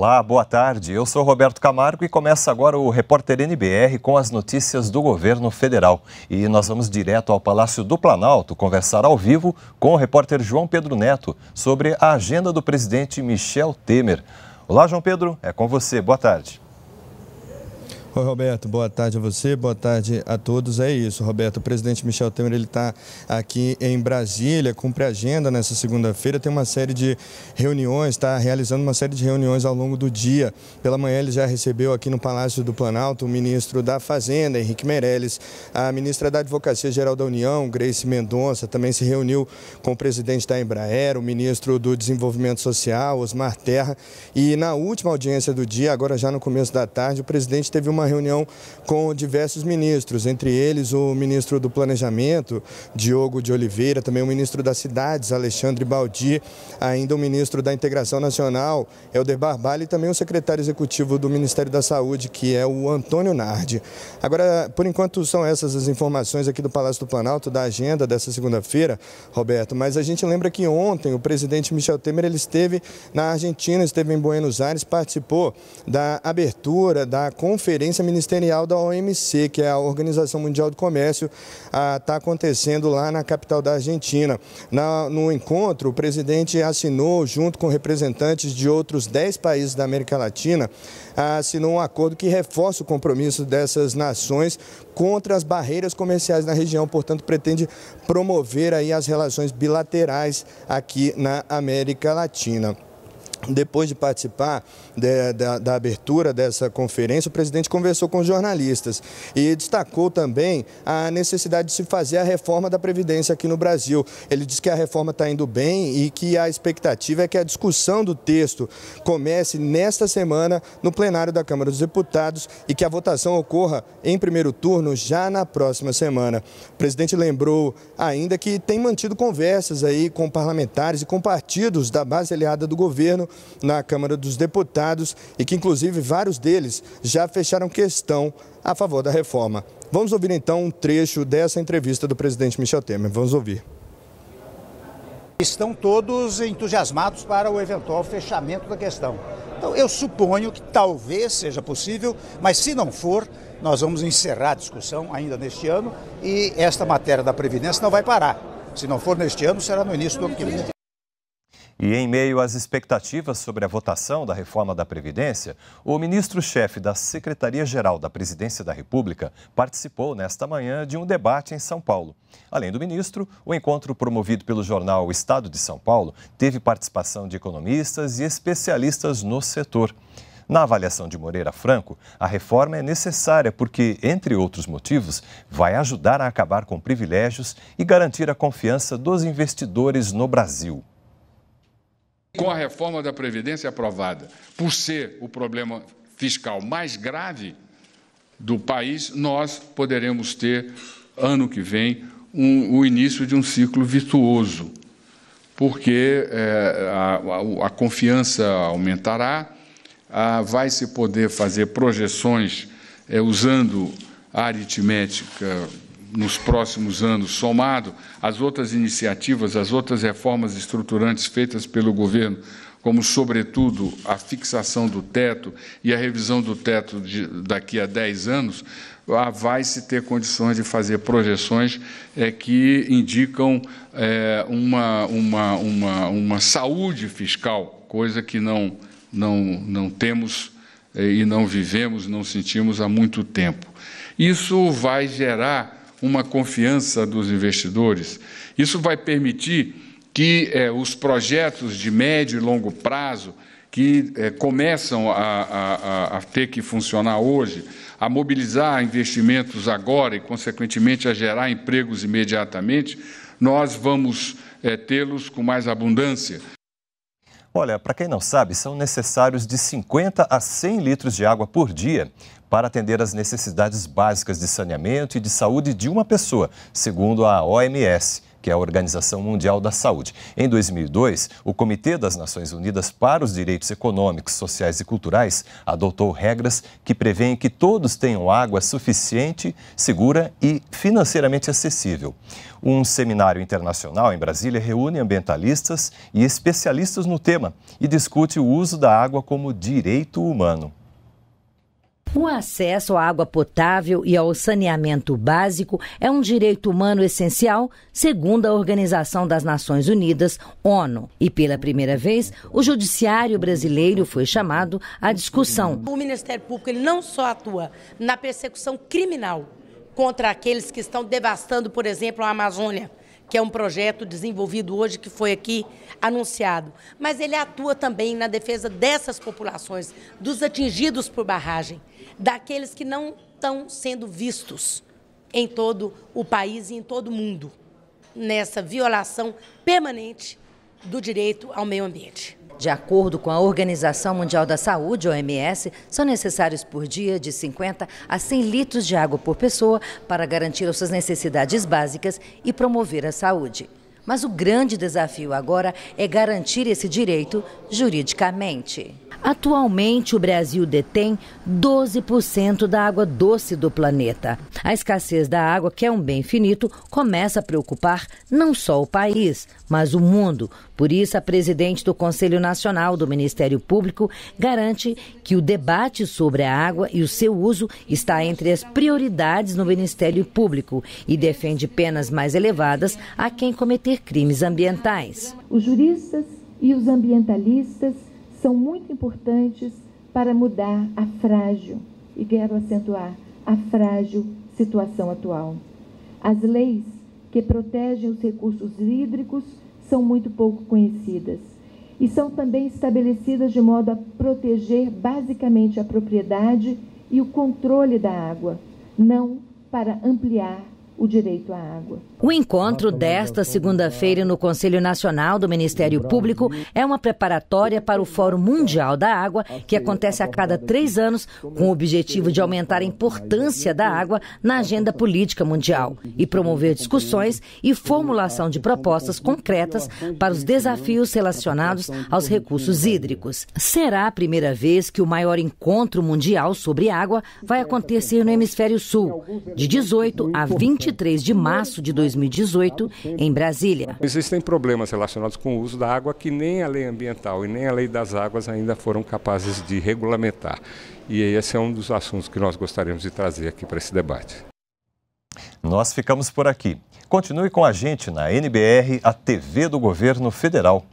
Olá, boa tarde. Eu sou Roberto Camargo e começa agora o Repórter NBR com as notícias do governo federal. E nós vamos direto ao Palácio do Planalto conversar ao vivo com o repórter João Pedro Neto sobre a agenda do presidente Michel Temer. Olá, João Pedro, é com você. Boa tarde. Oi, Roberto, boa tarde a você, boa tarde a todos. É isso, Roberto. O presidente Michel Temer está aqui em Brasília, cumpre agenda nessa segunda-feira, tem uma série de reuniões, está realizando uma série de reuniões ao longo do dia. Pela manhã ele já recebeu aqui no Palácio do Planalto o ministro da Fazenda, Henrique Meirelles, a ministra da Advocacia Geral da União, Grace Mendonça, também se reuniu com o presidente da Embraer, o ministro do Desenvolvimento Social, Osmar Terra. E na última audiência do dia, agora já no começo da tarde, o presidente teve uma uma reunião com diversos ministros, entre eles o ministro do Planejamento, Diogo de Oliveira, também o ministro das Cidades, Alexandre Baldi, ainda o ministro da Integração Nacional, Helder Barbalho, e também o secretário executivo do Ministério da Saúde, que é o Antônio Nardi. Agora, por enquanto, são essas as informações aqui do Palácio do Planalto, da agenda dessa segunda-feira, Roberto, mas a gente lembra que ontem o presidente Michel Temer ele esteve na Argentina, esteve em Buenos Aires, participou da abertura da conferência conferência ministerial da OMC, que é a Organização Mundial do Comércio, está ah, acontecendo lá na capital da Argentina. Na, no encontro, o presidente assinou, junto com representantes de outros 10 países da América Latina, ah, assinou um acordo que reforça o compromisso dessas nações contra as barreiras comerciais na região, portanto, pretende promover aí as relações bilaterais aqui na América Latina. Depois de participar de, da, da, abertura dessa conferência, o presidente conversou com os jornalistas e destacou também a necessidade de se fazer a reforma da Previdência aqui no Brasil. Ele disse que a reforma está indo bem e que a expectativa é que a discussão do texto comece nesta semana no plenário da Câmara dos Deputados e que a votação ocorra em primeiro turno já na próxima semana. O presidente lembrou ainda que tem mantido conversas aí com parlamentares e com partidos da base aliada do governo na Câmara dos Deputados e que, inclusive, vários deles já fecharam questão a favor da reforma. Vamos ouvir então um trecho dessa entrevista do presidente Michel Temer. Vamos ouvir. Estão todos entusiasmados para o eventual fechamento da questão. Então, eu suponho que talvez seja possível, mas se não for, nós vamos encerrar a discussão ainda neste ano e esta matéria da Previdência não vai parar. Se não for neste ano, será no início do ano que vem. E em meio às expectativas sobre a votação da reforma da Previdência, o ministro-chefe da Secretaria-Geral da Presidência da República participou nesta manhã de um debate em São Paulo. Além do ministro, o encontro promovido pelo jornal Estado de São Paulo teve participação de economistas e especialistas no setor. Na avaliação de Moreira Franco, a reforma é necessária porque, entre outros motivos, vai ajudar a acabar com privilégios e garantir a confiança dos investidores no Brasil com a reforma da Previdência aprovada, por ser o problema fiscal mais grave do país, nós poderemos ter, ano que vem, um, o início de um ciclo virtuoso, porque é, a, a, a, confiança aumentará, a, vai se poder fazer projeções é, usando a aritmética nos próximos anos, somado às outras iniciativas, às outras reformas estruturantes feitas pelo governo, como, sobretudo, a fixação do teto e a revisão do teto de, daqui a 10 anos, ah, vai-se ter condições de fazer projeções é, que indicam é, uma, uma, uma, uma saúde fiscal, coisa que não, não, não temos é, e não vivemos, não sentimos há muito tempo. Isso vai gerar uma confiança dos investidores. Isso vai permitir que eh, os projetos de médio e longo prazo que eh, começam a, a, a, ter que funcionar hoje, a mobilizar investimentos agora e, consequentemente, a gerar empregos imediatamente, nós vamos eh, tê-los com mais abundância. Olha, para quem não sabe, são necessários de 50 a 100 litros de água por dia para atender às necessidades básicas de saneamento e de saúde de uma pessoa, segundo a OMS que é a Organização Mundial da Saúde. Em 2002, o Comitê das Nações Unidas para os Direitos Econômicos, Sociais e Culturais adotou regras que prevêem que todos tenham água suficiente, segura e financeiramente acessível. Um seminário internacional em Brasília reúne ambientalistas e especialistas no tema e discute o uso da água como direito humano. O acesso à água potável e ao saneamento básico é um direito humano essencial, segundo a Organização das Nações Unidas, ONU. E pela primeira vez, o judiciário brasileiro foi chamado à discussão. O Ministério Público ele não só atua na persecução criminal contra aqueles que estão devastando, por exemplo, a Amazônia, que é um projeto desenvolvido hoje que foi aqui anunciado. Mas ele atua também na defesa dessas populações, dos atingidos por barragem, daqueles que não estão sendo vistos em todo o país e em todo o mundo nessa violação permanente do direito ao meio ambiente. De acordo com a Organização Mundial da Saúde, OMS, são necessários por dia de 50 a 100 litros de água por pessoa para garantir as suas necessidades básicas e promover a saúde. Mas o grande desafio agora é garantir esse direito juridicamente. Atualmente, o Brasil detém 12% da água doce do planeta. A escassez da água, que é um bem finito, começa a preocupar não só o país, mas o mundo. Por isso, a presidente do Conselho Nacional do Ministério Público garante que o debate sobre a água e o seu uso está entre as prioridades no Ministério Público e defende penas mais elevadas a quem cometer combater crimes ambientais. Os juristas e os ambientalistas são muito importantes para mudar a frágil, e quero acentuar, a frágil situação atual. As leis que protegem os recursos hídricos são muito pouco conhecidas e são também estabelecidas de modo a proteger basicamente a propriedade e o controle da água, não para ampliar o direito à água. O encontro desta segunda-feira no Conselho Nacional do Ministério Público é uma preparatória para o Fórum Mundial da Água, que acontece a cada três anos, com o objetivo de aumentar a importância da água na agenda política mundial e promover discussões e formulação de propostas concretas para os desafios relacionados aos recursos hídricos. Será a primeira vez que o maior encontro mundial sobre água vai acontecer no Hemisfério Sul, de 18 a 20 23 de março de 2018, em Brasília. Existem problemas relacionados com o uso da água que nem a lei ambiental e nem a lei das águas ainda foram capazes de regulamentar. E esse é um dos assuntos que nós gostaríamos de trazer aqui para esse debate. Nós ficamos por aqui. Continue com a gente na NBR, a TV do Governo Federal.